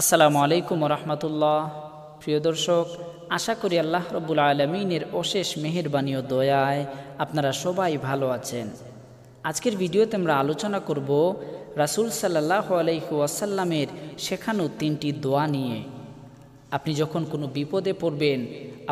আসসালামু আলাইকুম রহমতুল্লাহ প্রিয় দর্শক আশা করি আল্লাহ রবুল আলমিনের অশেষ মেহেরবানি ও দয়ায় আপনারা সবাই ভালো আছেন আজকের ভিডিওতে আমরা আলোচনা করব রাসুল সাল্লাহ আলাইকু আসাল্লামের শেখানো তিনটি দোয়া নিয়ে আপনি যখন কোনো বিপদে পড়বেন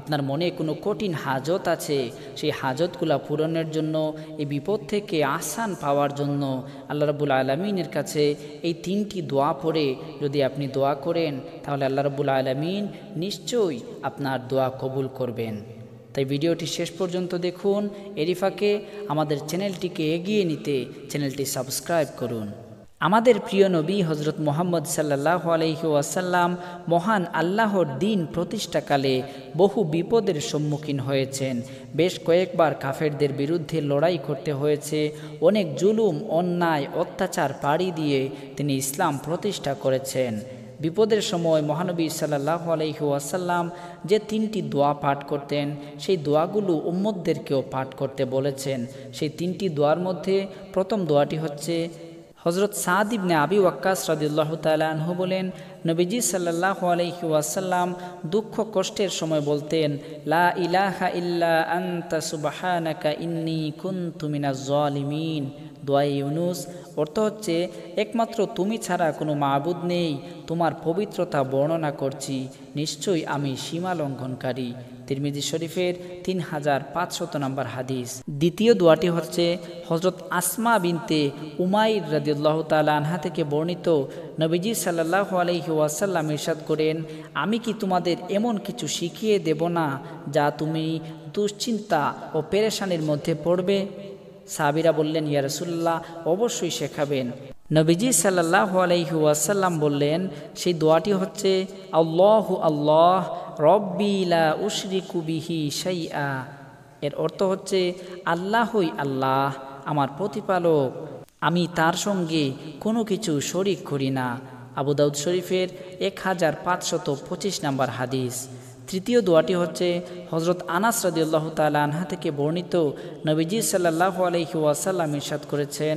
আপনার মনে কোনো কঠিন হাজত আছে সেই হাজতগুলা পূরণের জন্য এই বিপদ থেকে আসান পাওয়ার জন্য আল্লাহ রবুল আলমিনের কাছে এই তিনটি দোয়া পড়ে যদি আপনি দোয়া করেন তাহলে আল্লাহ রবুল আলমিন নিশ্চয়ই আপনার দোয়া কবুল করবেন তাই ভিডিওটি শেষ পর্যন্ত দেখুন এরিফাকে আমাদের চ্যানেলটিকে এগিয়ে নিতে চ্যানেলটি সাবস্ক্রাইব করুন আমাদের প্রিয় নবী হজরত মোহাম্মদ সাল্লাহ আলহিউসাল্লাম মহান আল্লাহর দিন প্রতিষ্ঠাকালে বহু বিপদের সম্মুখীন হয়েছেন বেশ কয়েকবার কাফেরদের বিরুদ্ধে লড়াই করতে হয়েছে অনেক জুলুম অন্যায় অত্যাচার পাড়ি দিয়ে তিনি ইসলাম প্রতিষ্ঠা করেছেন বিপদের সময় মহানবী সাল্লাহ আলহিউসাল্লাম যে তিনটি দোয়া পাঠ করতেন সেই দোয়াগুলো উম্মদদেরকেও পাঠ করতে বলেছেন সেই তিনটি দোয়ার মধ্যে প্রথম দোয়াটি হচ্ছে হজরত সাদ ইবনে আবি ওয়াক্কাস রদুল্লাহ তালহু বলেন নবীজি সাল্লাহ আলহি ওয়াসাল্লাম দুঃখ কষ্টের সময় বলতেন লা ইলাহা ইল্লা আন্তা সুবাহানাকা ইন্নি কুন তুমিনা জলিমিন দোয়াই ইউনুস অর্থ হচ্ছে একমাত্র তুমি ছাড়া কোনো মাবুদ নেই তোমার পবিত্রতা বর্ণনা করছি নিশ্চয়ই আমি সীমা লঙ্ঘনকারী তিরমিজি শরীফের তিন হাজার পাঁচশত নম্বর হাদিস দ্বিতীয় দোয়াটি হচ্ছে হজরত আসমা বিনতে উমাইর রাজিউল্লাহ তালা আনহা থেকে বর্ণিত নবীজি সাল্লাহ আলহি ওয়াসাল্লাম ইরশাদ করেন আমি কি তোমাদের এমন কিছু শিখিয়ে দেব না যা তুমি দুশ্চিন্তা ও পেরেশানির মধ্যে পড়বে সাবিরা বললেন ইয়ারসুল্লাহ অবশ্যই শেখাবেন নবীজি সাল্লাহ আলহি ওয়াসাল্লাম বললেন সেই দোয়াটি হচ্ছে আল্লাহ আল্লাহ রব্বিলা উশরি কুবিহি আ এর অর্থ হচ্ছে আল্লাহই আল্লাহ আমার প্রতিপালক আমি তার সঙ্গে কোনো কিছু শরিক করি না আবু দাউদ শরীফের এক হাজার পাঁচশত পঁচিশ নম্বর হাদিস তৃতীয় দোয়াটি হচ্ছে হজরত আনাস আল্লাহ তালা আনহা থেকে বর্ণিত নবীজি সাল্লাহ আলহি ওয়াসাল্লাম ইরশাদ করেছেন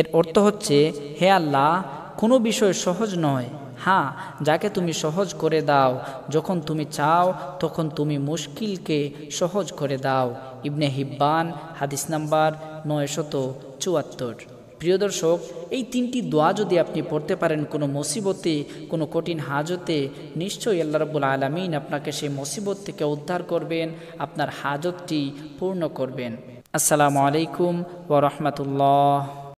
এর অর্থ হচ্ছে হে আল্লাহ কোনো বিষয় সহজ নয় হ্যাঁ যাকে তুমি সহজ করে দাও যখন তুমি চাও তখন তুমি মুশকিলকে সহজ করে দাও ইবনে হিব্বান হাদিস নাম্বার নয়শত চুয়াত্তর প্রিয় দর্শক এই তিনটি দোয়া যদি আপনি পড়তে পারেন কোনো মুসিবতে কোনো কঠিন হাজতে নিশ্চয়ই আল্লাহ রবুল আলমিন আপনাকে সেই মুসিবত থেকে উদ্ধার করবেন আপনার হাজতটি পূর্ণ করবেন আসসালামু আলাইকুম ওরহমতুল্লাহ